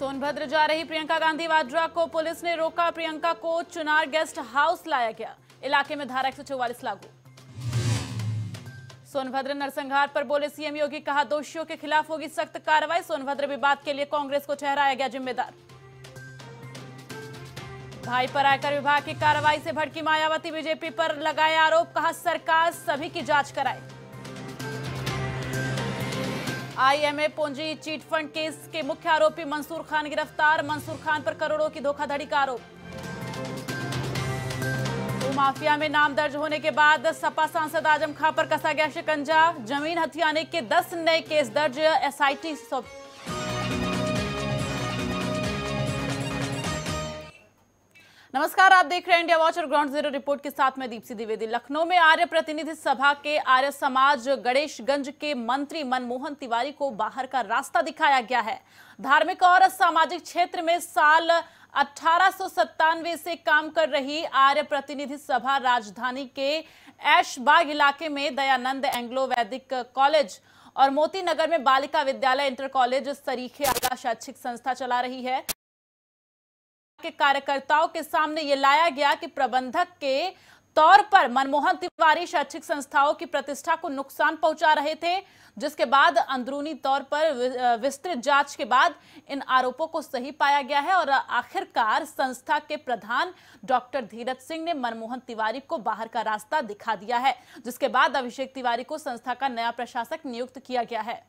सोनभद्र जा रही प्रियंका गांधी वाड्रा को पुलिस ने रोका प्रियंका को चुनार गेस्ट हाउस लाया गया इलाके में धारा एक लागू सोनभद्र नरसंहार पर बोले सीएम योगी कहा दोषियों के खिलाफ होगी सख्त कार्रवाई सोनभद्र विवाद के लिए कांग्रेस को ठहराया गया जिम्मेदार भाई पर आयकर विभाग की कार्रवाई से भड़की मायावती बीजेपी पर लगाए आरोप कहा सरकार सभी की जांच कराए आईएमए पूंजी चीट फंड केस के मुख्य आरोपी मंसूर खान गिरफ्तार मंसूर खान पर करोड़ों की धोखाधड़ी का आरोप तो माफिया में नाम दर्ज होने के बाद सपा सांसद आजम खां पर कसा गया शिकंजा जमीन हथियाने के 10 नए केस दर्ज एसआईटी नमस्कार आप देख रहे हैं इंडिया वॉच और ग्राउंड जीरो रिपोर्ट के साथ मैं दीप्ति द्विवेदी लखनऊ में आर्य प्रतिनिधि सभा के आर्य समाज गणेशगंज के मंत्री मनमोहन तिवारी को बाहर का रास्ता दिखाया गया है धार्मिक और सामाजिक क्षेत्र में साल अठारह से काम कर रही आर्य प्रतिनिधि सभा राजधानी के ऐशबाग इलाके में दयानंद एंग्लो वैदिक कॉलेज और मोती नगर में बालिका विद्यालय इंटर कॉलेज सरीखे आला शैक्षिक संस्था चला रही है के कार्यकर्ताओं के सामने ये लाया गया कि प्रबंधक के तौर पर मनमोहन तिवारी शैक्षिक संस्थाओं की प्रतिष्ठा को नुकसान पहुंचा रहे थे जिसके बाद अंदरूनी तौर पर विस्तृत जांच के बाद इन आरोपों को सही पाया गया है और आखिरकार संस्था के प्रधान डॉक्टर धीरज सिंह ने मनमोहन तिवारी को बाहर का रास्ता दिखा दिया है जिसके बाद अभिषेक तिवारी को संस्था का नया प्रशासक नियुक्त किया गया है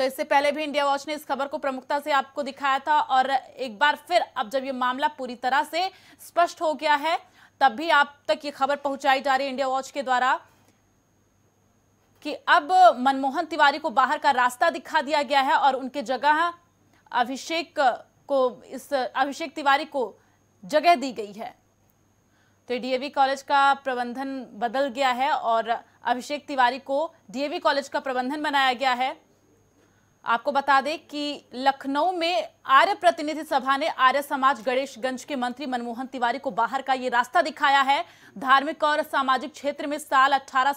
तो इससे पहले भी इंडिया वॉच ने इस खबर को प्रमुखता से आपको दिखाया था और एक बार फिर अब जब ये मामला पूरी तरह से स्पष्ट हो गया है तब भी आप तक ये खबर पहुंचाई जा रही है इंडिया वॉच के द्वारा कि अब मनमोहन तिवारी को बाहर का रास्ता दिखा दिया गया है और उनके जगह अभिषेक को इस अभिषेक तिवारी को जगह दी गई है तो डीएवी कॉलेज का प्रबंधन बदल गया है और अभिषेक तिवारी को डीएवी कॉलेज का प्रबंधन बनाया गया है आपको बता दें कि लखनऊ में आर्य प्रतिनिधि सभा ने आर्य समाज गणेशगंज के मंत्री मनमोहन तिवारी को बाहर का ये रास्ता दिखाया है धार्मिक और सामाजिक क्षेत्र में साल अठारह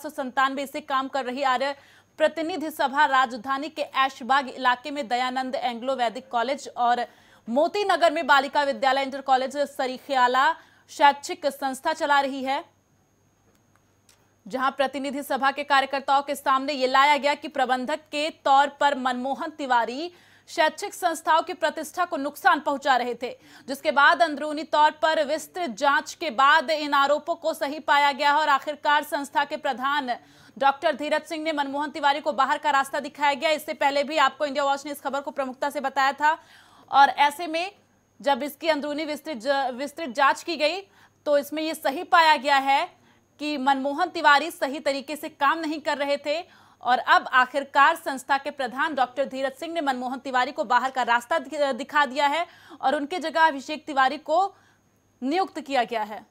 से काम कर रही आर्य प्रतिनिधि सभा राजधानी के ऐशबाग इलाके में दयानंद एंग्लो वैदिक कॉलेज और मोती नगर में बालिका विद्यालय इंटर कॉलेज सरीखियाला शैक्षिक संस्था चला रही है जहां प्रतिनिधि सभा के कार्यकर्ताओं के सामने ये लाया गया कि प्रबंधक के तौर पर मनमोहन तिवारी शैक्षिक संस्थाओं की प्रतिष्ठा को नुकसान पहुंचा रहे थे जिसके बाद अंदरूनी तौर पर विस्तृत जांच के बाद इन आरोपों को सही पाया गया और आखिरकार संस्था के प्रधान डॉक्टर धीरज सिंह ने मनमोहन तिवारी को बाहर का रास्ता दिखाया गया इससे पहले भी आपको इंडिया वॉच ने इस खबर को प्रमुखता से बताया था और ऐसे में जब इसकी अंदरूनी विस्तृत विस्तृत जांच की गई तो इसमें यह सही पाया गया है कि मनमोहन तिवारी सही तरीके से काम नहीं कर रहे थे और अब आखिरकार संस्था के प्रधान डॉक्टर धीरज सिंह ने मनमोहन तिवारी को बाहर का रास्ता दिखा दिया है और उनके जगह अभिषेक तिवारी को नियुक्त किया गया है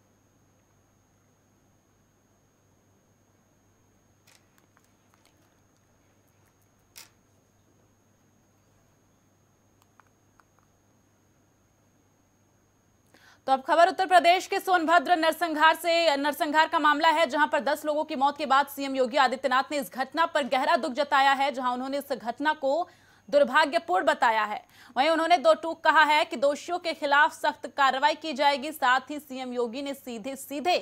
तो अब खबर उत्तर प्रदेश के सोनभद्र नरसंहार से नरसंहार का मामला है जहां पर 10 लोगों की मौत के बाद सीएम योगी आदित्यनाथ ने इस घटना पर गहरा दुख जताया है जहां उन्होंने इस घटना को दुर्भाग्यपूर्ण बताया है वहीं उन्होंने दो टूक कहा है कि दोषियों के खिलाफ सख्त कार्रवाई की जाएगी साथ ही सीएम योगी ने सीधे सीधे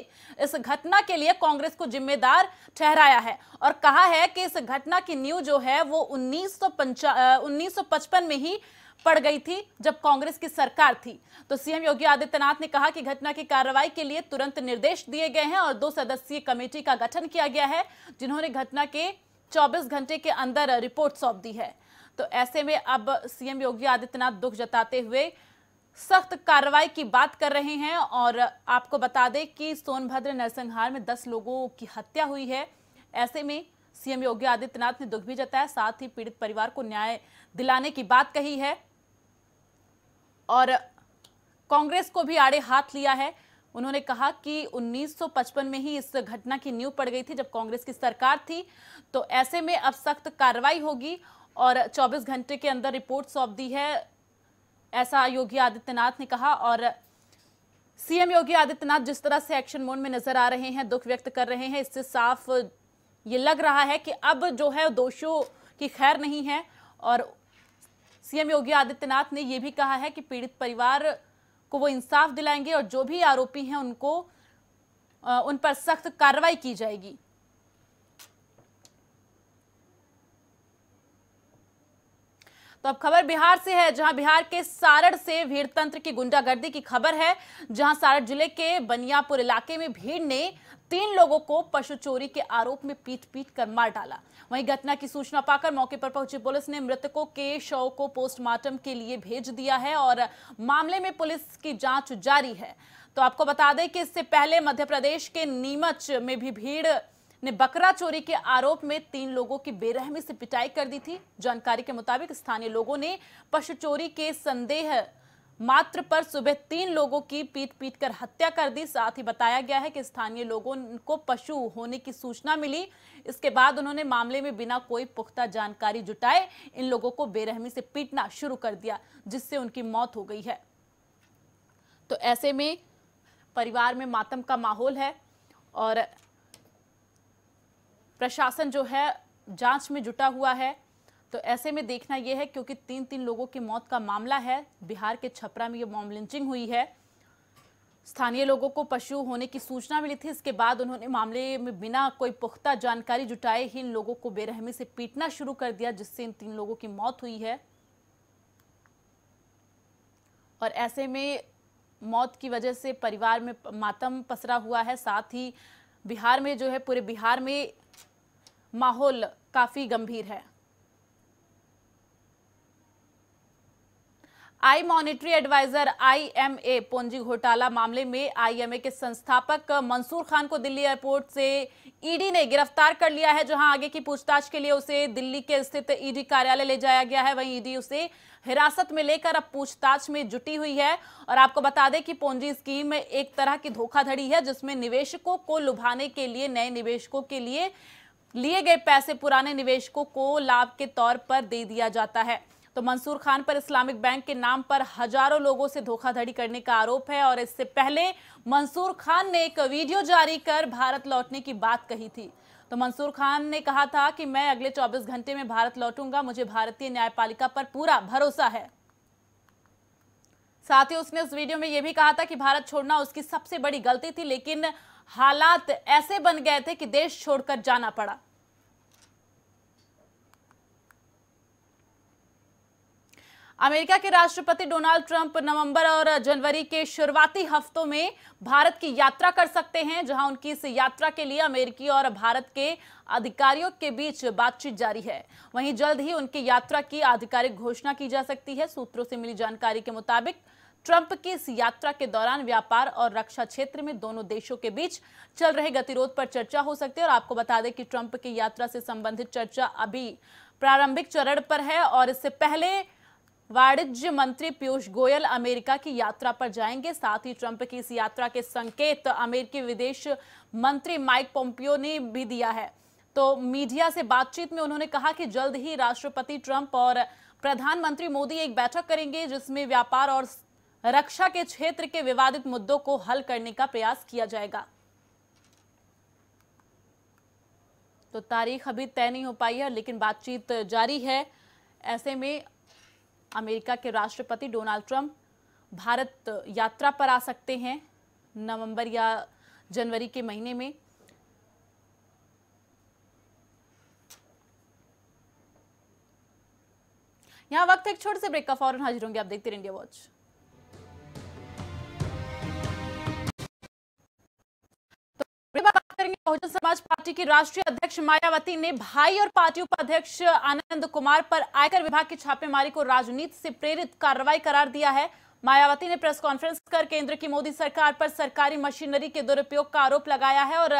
इस घटना के लिए कांग्रेस को जिम्मेदार ठहराया है और कहा है कि इस घटना की न्यूज जो है वो उन्नीस सौ में ही पड़ गई थी जब कांग्रेस की सरकार थी तो सीएम योगी आदित्यनाथ ने कहा कि घटना की कार्रवाई के लिए तुरंत निर्देश दिए गए हैं और दो सदस्यीय कमेटी का गठन किया गया है जिन्होंने घटना के 24 घंटे के अंदर रिपोर्ट सौंप दी है तो ऐसे में अब सीएम योगी आदित्यनाथ दुख जताते हुए सख्त कार्रवाई की बात कर रहे हैं और आपको बता दें कि सोनभद्र नरसंहार में दस लोगों की हत्या हुई है ऐसे में सीएम योगी आदित्यनाथ ने दुख भी जताया साथ ही पीड़ित परिवार को न्याय दिलाने की बात कही है और कांग्रेस को भी आड़े हाथ लिया है उन्होंने कहा कि 1955 में ही इस घटना की नींव पड़ गई थी जब कांग्रेस की सरकार थी तो ऐसे में अब सख्त कार्रवाई होगी और 24 घंटे के अंदर रिपोर्ट सौंप दी है ऐसा योगी आदित्यनाथ ने कहा और सीएम योगी आदित्यनाथ जिस तरह से एक्शन मोड में नजर आ रहे हैं दुख व्यक्त कर रहे हैं इससे साफ ये लग रहा है कि अब जो है दोषियों की खैर नहीं है और सीएम योगी आदित्यनाथ ने यह भी कहा है कि पीड़ित परिवार को वो इंसाफ दिलाएंगे और जो भी आरोपी हैं उनको उन पर सख्त कार्रवाई की जाएगी तो अब खबर बिहार से है जहां बिहार के सारण से भीड़ तंत्र की गुंडागर्दी की खबर है जहां सारण जिले के बनियापुर इलाके में भीड़ ने तीन लोगों को पशु चोरी के आरोप में पीट पीट कर मार डाला वहीं घटना की सूचना पाकर मौके पर पहुंची पुलिस ने मृतकों के शव को पोस्टमार्टम के लिए भेज दिया है और मामले में पुलिस की जांच जारी है तो आपको बता दें कि इससे पहले मध्य प्रदेश के नीमच में भी भीड़ ने बकरा चोरी के आरोप में तीन लोगों की बेरहमी से पिटाई कर दी थी जानकारी के मुताबिक स्थानीय लोगों ने पशु चोरी के संदेह मात्र पर सुबह तीन लोगों की पीट पीट कर हत्या कर दी साथ ही बताया गया है कि स्थानीय लोगों को पशु होने की सूचना मिली इसके बाद उन्होंने मामले में बिना कोई पुख्ता जानकारी जुटाए इन लोगों को बेरहमी से पीटना शुरू कर दिया जिससे उनकी मौत हो गई है तो ऐसे में परिवार में मातम का माहौल है और प्रशासन जो है जांच में जुटा हुआ है तो ऐसे में देखना यह है क्योंकि तीन तीन लोगों की मौत का मामला है बिहार के छपरा में ये मॉम लिंचिंग हुई है स्थानीय लोगों को पशु होने की सूचना मिली थी इसके बाद उन्होंने मामले में बिना कोई पुख्ता जानकारी जुटाए ही इन लोगों को बेरहमी से पीटना शुरू कर दिया जिससे इन तीन लोगों की मौत हुई है और ऐसे में मौत की वजह से परिवार में मातम पसरा हुआ है साथ ही बिहार में जो है पूरे बिहार में माहौल काफ़ी गंभीर है आई मॉनिटरी एडवाइजर आईएमए पूंजी घोटाला मामले में आईएमए के संस्थापक मंसूर खान को दिल्ली एयरपोर्ट से ईडी ने गिरफ्तार कर लिया है जहां आगे की पूछताछ के लिए उसे दिल्ली के स्थित ईडी कार्यालय ले जाया गया है वहीं ईडी उसे हिरासत में लेकर अब पूछताछ में जुटी हुई है और आपको बता दें कि पूंजी स्कीम एक तरह की धोखाधड़ी है जिसमें निवेशकों को लुभाने के लिए नए निवेशकों के लिए लिए गए पैसे पुराने निवेशकों को लाभ के तौर पर दे दिया जाता है तो मंसूर खान पर इस्लामिक बैंक के नाम पर हजारों लोगों से धोखाधड़ी करने का आरोप है और इससे पहले मंसूर खान ने एक वीडियो जारी कर भारत लौटने की बात कही थी तो मंसूर खान ने कहा था कि मैं अगले 24 घंटे में भारत लौटूंगा मुझे भारतीय न्यायपालिका पर पूरा भरोसा है साथ ही उसने उस वीडियो में यह भी कहा था कि भारत छोड़ना उसकी सबसे बड़ी गलती थी लेकिन हालात ऐसे बन गए थे कि देश छोड़कर जाना पड़ा अमेरिका के राष्ट्रपति डोनाल्ड ट्रंप नवंबर और जनवरी के शुरुआती हफ्तों में भारत की यात्रा कर सकते हैं जहां उनकी इस यात्रा के लिए अमेरिकी और भारत के अधिकारियों के बीच बातचीत जारी है वहीं जल्द ही उनकी यात्रा की आधिकारिक घोषणा की जा सकती है सूत्रों से मिली जानकारी के मुताबिक ट्रंप की इस यात्रा के दौरान व्यापार और रक्षा क्षेत्र में दोनों देशों के बीच चल रहे गतिरोध पर चर्चा हो सकती है और आपको बता दें कि ट्रंप की यात्रा से संबंधित चर्चा अभी प्रारंभिक चरण पर है और इससे पहले वाणिज्य मंत्री पीयूष गोयल अमेरिका की यात्रा पर जाएंगे साथ ही ट्रंप की इस यात्रा के संकेत अमेरिकी विदेश मंत्री माइक पोम्पियो ने भी दिया है तो मीडिया से बातचीत में उन्होंने कहा कि जल्द ही राष्ट्रपति ट्रंप और प्रधानमंत्री मोदी एक बैठक करेंगे जिसमें व्यापार और रक्षा के क्षेत्र के विवादित मुद्दों को हल करने का प्रयास किया जाएगा तो तारीख अभी तय नहीं हो पाई है लेकिन बातचीत जारी है ऐसे में अमेरिका के राष्ट्रपति डोनाल्ड ट्रंप भारत यात्रा पर आ सकते हैं नवंबर या जनवरी के महीने में यहां वक्त एक छोटे से ब्रेक का फॉरन हाजिर होंगे आप देखते रहिए वॉच बात करेंगे बहुजन समाज पार्टी की राष्ट्रीय अध्यक्ष मायावती ने भाई और पार्टी उपाध्यक्ष आनंद कुमार पर आयकर विभाग की छापेमारी को राजनीति से प्रेरित कार्रवाई करार दिया है मायावती ने प्रेस कॉन्फ्रेंस कर केंद्र की मोदी सरकार पर सरकारी मशीनरी के दुरुपयोग का आरोप लगाया है और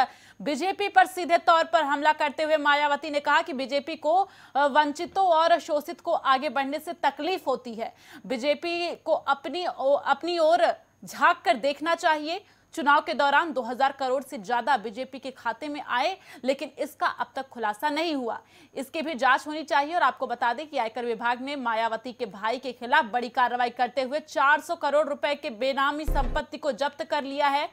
बीजेपी पर सीधे तौर पर हमला करते हुए मायावती ने कहा कि बीजेपी को वंचितों और शोषित को आगे बढ़ने से तकलीफ होती है बीजेपी को अपनी अपनी ओर झांक कर देखना चाहिए चुनाव के दौरान 2000 करोड़ से ज्यादा बीजेपी के खाते में आए लेकिन इसका अब तक खुलासा नहीं हुआ इसकी भी जांच होनी चाहिए और आपको बता दें कि आयकर विभाग ने मायावती के भाई के खिलाफ बड़ी कार्रवाई करते हुए 400 करोड़ रुपए के बेनामी संपत्ति को जब्त कर लिया है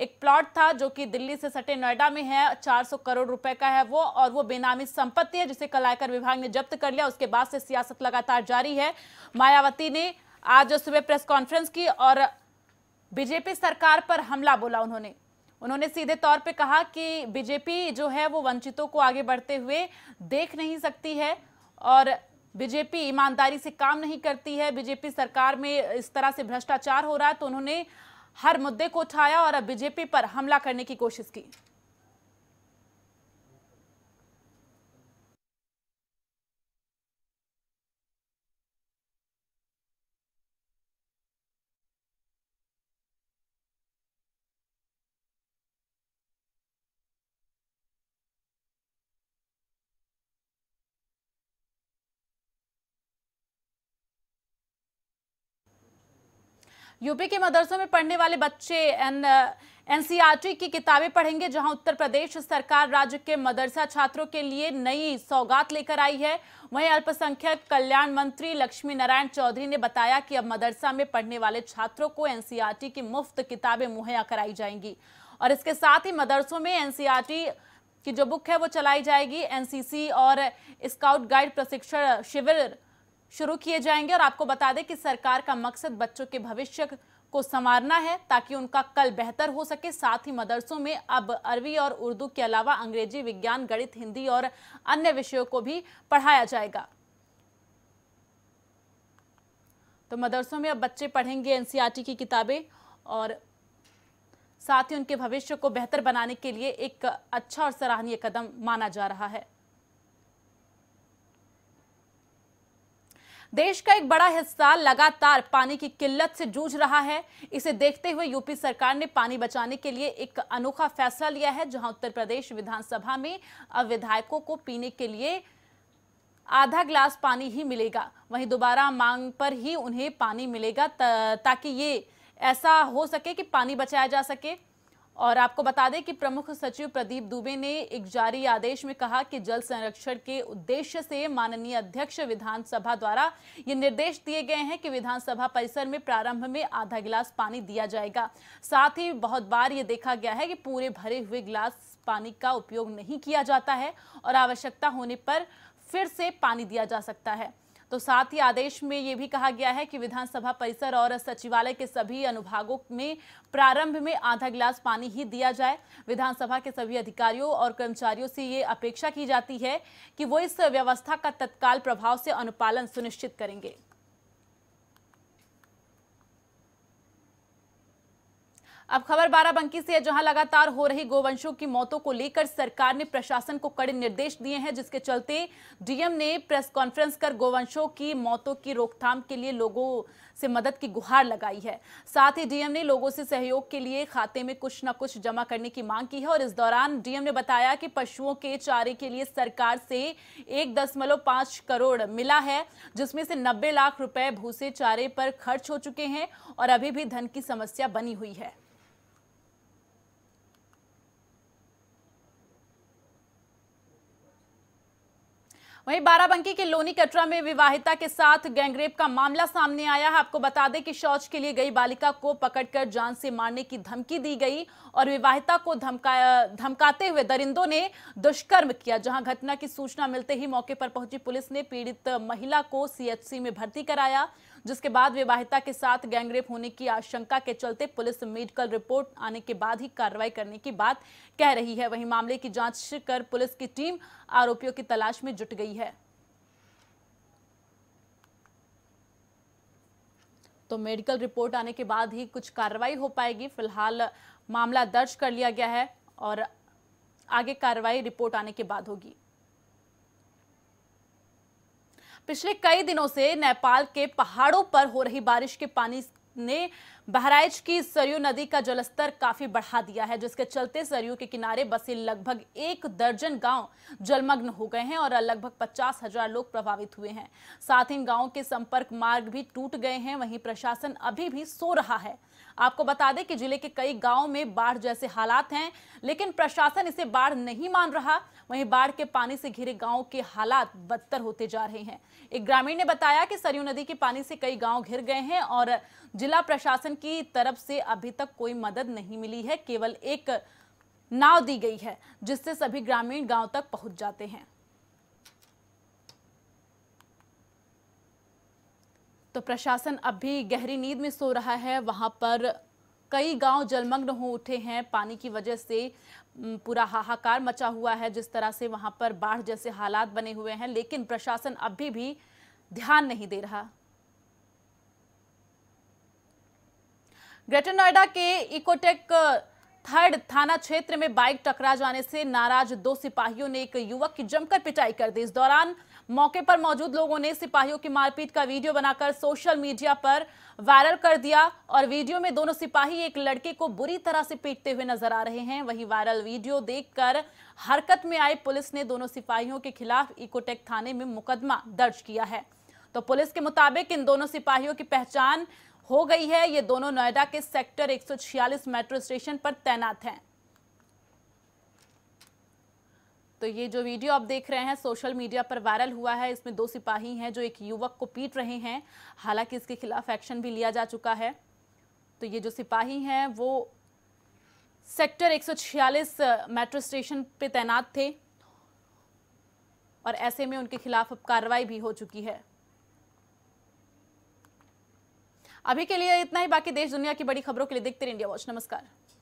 एक प्लॉट था जो कि दिल्ली से सटे नोएडा में है 400 करोड़ रुपए का है वो और वो बेनामी संपत्ति है जिसे कल आयकर विभाग ने जब्त कर लिया उसके बाद से सियासत लगातार जारी है मायावती ने आज सुबह प्रेस कॉन्फ्रेंस की और बीजेपी सरकार पर हमला बोला उन्होंने उन्होंने सीधे तौर पे कहा कि बीजेपी जो है वो वंचितों को आगे बढ़ते हुए देख नहीं सकती है और बीजेपी ईमानदारी से काम नहीं करती है बीजेपी सरकार में इस तरह से भ्रष्टाचार हो रहा है तो उन्होंने हर मुद्दे को उठाया और अब बीजेपी पर हमला करने की कोशिश की यूपी के मदरसों में पढ़ने वाले बच्चे एन एनसीईआरटी की किताबें पढ़ेंगे जहां उत्तर प्रदेश सरकार राज्य के मदरसा छात्रों के लिए नई सौगात लेकर आई है वहीं अल्पसंख्यक कल्याण मंत्री लक्ष्मी नारायण चौधरी ने बताया कि अब मदरसा में पढ़ने वाले छात्रों को एनसीईआरटी की मुफ्त किताबें मुहैया कराई जाएंगी और इसके साथ ही मदरसों में एनसीईआरटी की जो बुक है वो चलाई जाएगी एनसीसी और स्काउट गाइड प्रशिक्षण शिविर शुरू किए जाएंगे और आपको बता दें कि सरकार का मकसद बच्चों के भविष्य को संवारना है ताकि उनका कल बेहतर हो सके साथ ही मदरसों में अब अरबी और उर्दू के अलावा अंग्रेजी विज्ञान गणित हिंदी और अन्य विषयों को भी पढ़ाया जाएगा तो मदरसों में अब बच्चे पढ़ेंगे एनसीईआरटी की किताबें और साथ ही उनके भविष्य को बेहतर बनाने के लिए एक अच्छा और सराहनीय कदम माना जा रहा है देश का एक बड़ा हिस्सा लगातार पानी की किल्लत से जूझ रहा है इसे देखते हुए यूपी सरकार ने पानी बचाने के लिए एक अनोखा फैसला लिया है जहां उत्तर प्रदेश विधानसभा में अब विधायकों को पीने के लिए आधा ग्लास पानी ही मिलेगा वहीं दोबारा मांग पर ही उन्हें पानी मिलेगा ताकि ये ऐसा हो सके कि पानी बचाया जा सके और आपको बता दें कि प्रमुख सचिव प्रदीप दुबे ने एक जारी आदेश में कहा कि जल संरक्षण के उद्देश्य से माननीय अध्यक्ष विधानसभा द्वारा ये निर्देश दिए गए हैं कि विधानसभा परिसर में प्रारंभ में आधा गिलास पानी दिया जाएगा साथ ही बहुत बार ये देखा गया है कि पूरे भरे हुए गिलास पानी का उपयोग नहीं किया जाता है और आवश्यकता होने पर फिर से पानी दिया जा सकता है तो साथ ही आदेश में ये भी कहा गया है कि विधानसभा परिसर और सचिवालय के सभी अनुभागों में प्रारंभ में आधा गिलास पानी ही दिया जाए विधानसभा के सभी अधिकारियों और कर्मचारियों से ये अपेक्षा की जाती है कि वो इस व्यवस्था का तत्काल प्रभाव से अनुपालन सुनिश्चित करेंगे अब खबर बाराबंकी से है जहां लगातार हो रही गोवंशों की मौतों को लेकर सरकार ने प्रशासन को कड़े निर्देश दिए हैं जिसके चलते डीएम ने प्रेस कॉन्फ्रेंस कर गोवंशों की मौतों की रोकथाम के लिए लोगों से मदद की गुहार लगाई है साथ ही डीएम ने लोगों से सहयोग के लिए खाते में कुछ न कुछ जमा करने की मांग की है और इस दौरान डीएम ने बताया कि पशुओं के चारे के लिए सरकार से एक दशमलव पांच करोड़ मिला है जिसमें से नब्बे लाख रुपए भूसे चारे पर खर्च हो चुके हैं और अभी भी धन की समस्या बनी हुई है वहीं बाराबंकी के लोनी कटरा में विवाहिता के साथ गैंगरेप का मामला सामने आया है आपको बता दें कि शौच के लिए गई बालिका को पकड़कर जान से मारने की धमकी दी गई और विवाहिता को धमकाया धमकाते हुए दरिंदों ने दुष्कर्म किया जहां घटना की सूचना मिलते ही मौके पर पहुंची पुलिस ने पीड़ित महिला को सीएचसी में भर्ती कराया जिसके बाद विवाहिता के साथ गैंगरेप होने की आशंका के चलते पुलिस मेडिकल रिपोर्ट आने के बाद ही कार्रवाई करने की बात कह रही है वहीं मामले की जांच कर पुलिस की टीम आरोपियों की तलाश में जुट गई है तो मेडिकल रिपोर्ट आने के बाद ही कुछ कार्रवाई हो पाएगी फिलहाल मामला दर्ज कर लिया गया है और आगे कार्रवाई रिपोर्ट आने के बाद होगी पिछले कई दिनों से नेपाल के पहाड़ों पर हो रही बारिश के पानी ने बहराइच की सरयू नदी का जलस्तर काफी बढ़ा दिया है जिसके चलते सरयू के किनारे बसे लगभग एक दर्जन गांव जलमग्न हो गए हैं और लगभग पचास हजार लोग प्रभावित हुए हैं साथ ही इन गांवों के संपर्क मार्ग भी टूट गए हैं वहीं प्रशासन अभी भी सो रहा है आपको बता दें कि जिले के कई गाँव में बाढ़ जैसे हालात हैं लेकिन प्रशासन इसे बाढ़ नहीं मान रहा वहीं बाढ़ के पानी से घिरे गाँव के हालात बदतर होते जा रहे हैं एक ग्रामीण ने बताया कि सरयू नदी के पानी से कई गाँव घिर गए हैं और जिला प्रशासन की तरफ से अभी तक कोई मदद नहीं मिली है केवल एक नाव दी गई है जिससे सभी ग्रामीण गांव तक पहुंच जाते हैं तो प्रशासन अब भी गहरी नींद में सो रहा है वहाँ पर कई गांव जलमग्न हो उठे हैं पानी की वजह से पूरा हाहाकार मचा हुआ है जिस तरह से वहाँ पर बाढ़ जैसे हालात बने हुए हैं लेकिन प्रशासन अभी भी ध्यान नहीं दे रहा ग्रेटर नोएडा के इकोटेक थर्ड थाना क्षेत्र में बाइक टकरा जाने से नाराज दो सिपाहियों ने एक युवक की जमकर पिटाई कर दी इस दौरान मौके पर मौजूद लोगों ने सिपाहियों की मारपीट का वीडियो बनाकर सोशल मीडिया पर वायरल कर दिया और वीडियो में दोनों सिपाही एक लड़के को बुरी तरह से पीटते हुए नजर आ रहे हैं वही वायरल वीडियो देखकर हरकत में आई पुलिस ने दोनों सिपाहियों के खिलाफ इकोटेक थाने में मुकदमा दर्ज किया है तो पुलिस के मुताबिक इन दोनों सिपाहियों की पहचान हो गई है ये दोनों नोएडा के सेक्टर 146 मेट्रो स्टेशन पर तैनात हैं तो ये जो वीडियो आप देख रहे हैं सोशल मीडिया पर वायरल हुआ है इसमें दो सिपाही हैं जो एक युवक को पीट रहे हैं हालांकि इसके खिलाफ एक्शन भी लिया जा चुका है तो ये जो सिपाही हैं वो सेक्टर 146 मेट्रो स्टेशन पे तैनात थे और ऐसे में उनके खिलाफ अब कार्रवाई भी हो चुकी है अभी के लिए इतना ही बाकी देश दुनिया की बड़ी खबरों के लिए देखते रहिए वॉच नमस्कार